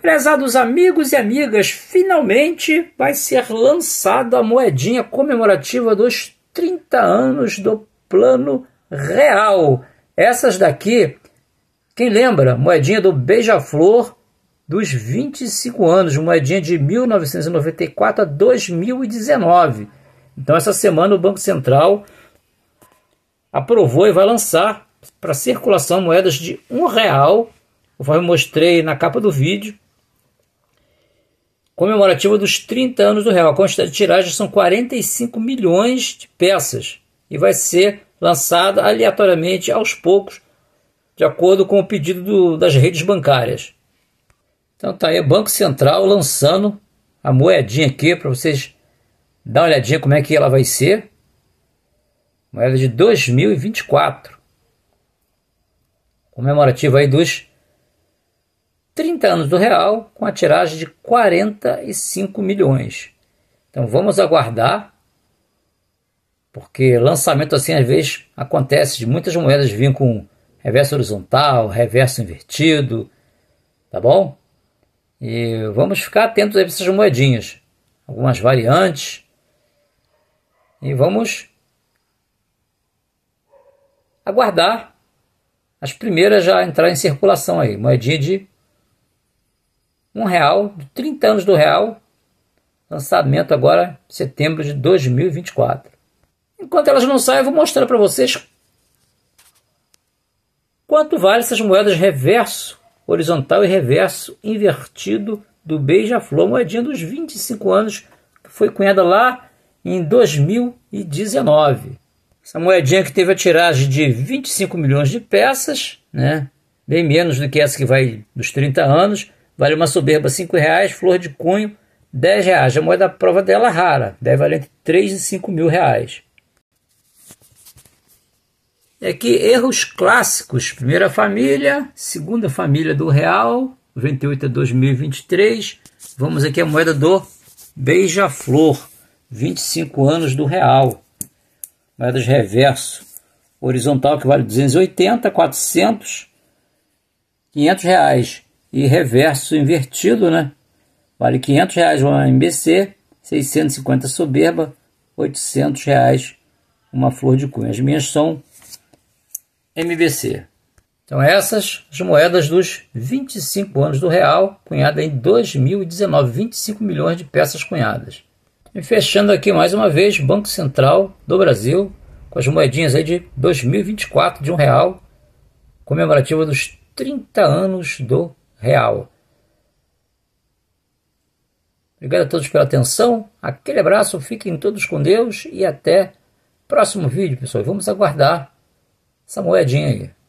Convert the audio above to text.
Prezados amigos e amigas, finalmente vai ser lançada a moedinha comemorativa dos 30 anos do Plano Real. Essas daqui, quem lembra? Moedinha do Beija-Flor dos 25 anos, moedinha de 1994 a 2019. Então, essa semana o Banco Central aprovou e vai lançar para circulação moedas de um real, conforme mostrei na capa do vídeo, comemorativa dos 30 anos do real. A quantidade de tiragem são 45 milhões de peças e vai ser lançada aleatoriamente aos poucos, de acordo com o pedido do, das redes bancárias. Então tá aí o Banco Central lançando a moedinha aqui para vocês dar uma olhadinha como é que ela vai ser. Moeda de 2024. Comemorativa aí dos 30 anos do real, com a tiragem de 45 milhões. Então vamos aguardar, porque lançamento assim às vezes acontece. De muitas moedas vêm com reverso horizontal, reverso invertido, tá bom? E vamos ficar atentos a essas moedinhas, algumas variantes. E vamos aguardar as primeiras já entrar em circulação aí, moedinha de um real, 30 anos do real, lançamento agora setembro de 2024. Enquanto elas não saem, eu vou mostrar para vocês quanto vale essas moedas reverso, horizontal e reverso invertido do Beija-Flor, moedinha dos 25 anos que foi cunhada lá em 2019. Essa moedinha que teve a tiragem de 25 milhões de peças, né? bem menos do que essa que vai dos 30 anos, Vale uma soberba R$ reais, flor de cunho R$ reais. A moeda prova dela rara, deve valer entre R$ 3 e 5 mil reais. É que erros clássicos, primeira família, segunda família do real, 28 a 2023. Vamos aqui a moeda do beija-flor, 25 anos do real. Moedas reverso, horizontal que vale 280, 400, 500 reais e reverso invertido, né? Vale 500 reais uma MBC, 650 soberba, 800 reais uma flor de cunha. As minhas são MBC. Então essas as moedas dos 25 anos do real, cunhada em 2019, 25 milhões de peças cunhadas. E fechando aqui mais uma vez, Banco Central do Brasil, com as moedinhas aí de 2024 de um real, comemorativa dos 30 anos do real. Obrigado a todos pela atenção. Aquele abraço, fiquem todos com Deus e até próximo vídeo, pessoal. Vamos aguardar essa moedinha aí.